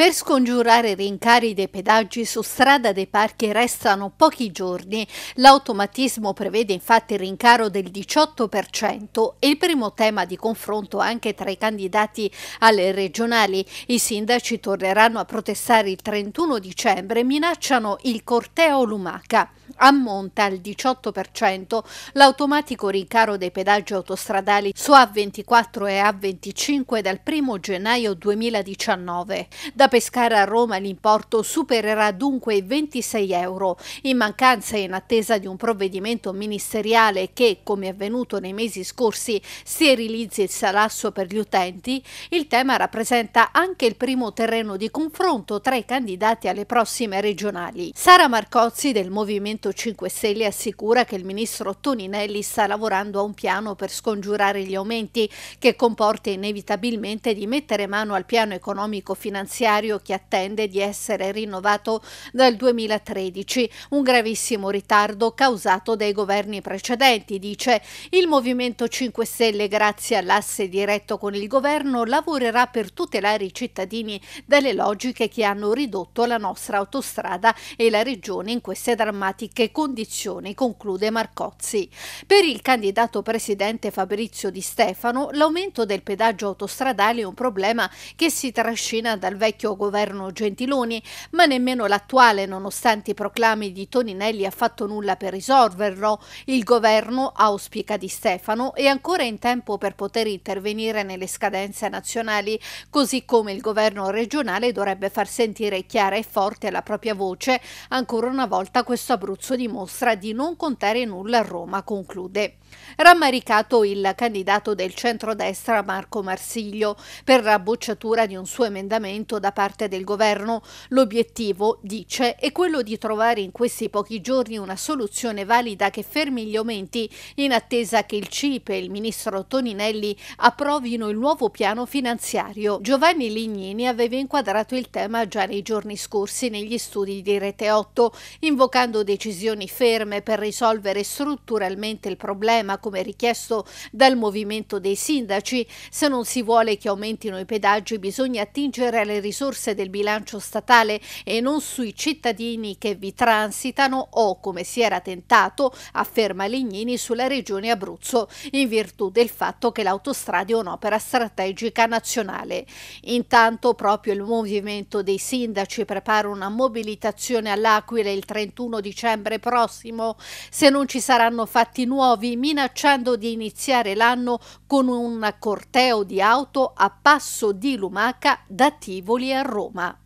Per scongiurare rincari dei pedaggi su strada dei parchi restano pochi giorni. L'automatismo prevede infatti il rincaro del 18% e il primo tema di confronto anche tra i candidati alle regionali. I sindaci torneranno a protestare il 31 dicembre e minacciano il corteo lumaca ammonta al 18% l'automatico rincaro dei pedaggi autostradali su A24 e A25 dal 1 gennaio 2019. Da Pescara a Roma l'importo supererà dunque i 26 euro, in mancanza e in attesa di un provvedimento ministeriale che, come avvenuto nei mesi scorsi, sterilizzi il salasso per gli utenti, il tema rappresenta anche il primo terreno di confronto tra i candidati alle prossime regionali. Sara Marcozzi del Movimento 5 Stelle assicura che il ministro Toninelli sta lavorando a un piano per scongiurare gli aumenti, che comporta inevitabilmente di mettere mano al piano economico finanziario giudiziario che attende di essere rinnovato dal 2013, un gravissimo ritardo causato dai governi precedenti, dice il Movimento 5 Stelle grazie all'asse diretto con il governo lavorerà per tutelare i cittadini dalle logiche che hanno ridotto la nostra autostrada e la regione in queste drammatiche condizioni, conclude Marcozzi. Per il candidato presidente Fabrizio Di Stefano, l'aumento del pedaggio autostradale è un problema che si trascina dal vecchio vecchio governo Gentiloni, ma nemmeno l'attuale, nonostante i proclami di Toninelli, ha fatto nulla per risolverlo. Il governo, auspica Di Stefano, è ancora in tempo per poter intervenire nelle scadenze nazionali, così come il governo regionale dovrebbe far sentire chiara e forte la propria voce. Ancora una volta questo Abruzzo dimostra di non contare nulla a Roma, conclude. Rammaricato il candidato del centrodestra Marco Marsiglio per la bocciatura di un suo emendamento da da parte del governo. L'obiettivo, dice, è quello di trovare in questi pochi giorni una soluzione valida che fermi gli aumenti in attesa che il CIP e il ministro Toninelli approvino il nuovo piano finanziario. Giovanni Lignini aveva inquadrato il tema già nei giorni scorsi negli studi di Rete 8, invocando decisioni ferme per risolvere strutturalmente il problema come richiesto dal movimento dei sindaci. Se non si vuole che aumentino i pedaggi bisogna attingere alle risorse risorse del bilancio statale e non sui cittadini che vi transitano o, come si era tentato, afferma Lignini, sulla regione Abruzzo, in virtù del fatto che l'autostrada è un'opera strategica nazionale. Intanto proprio il movimento dei sindaci prepara una mobilitazione all'Aquila il 31 dicembre prossimo, se non ci saranno fatti nuovi, minacciando di iniziare l'anno con un corteo di auto a passo di lumaca da Tivoli qui a Roma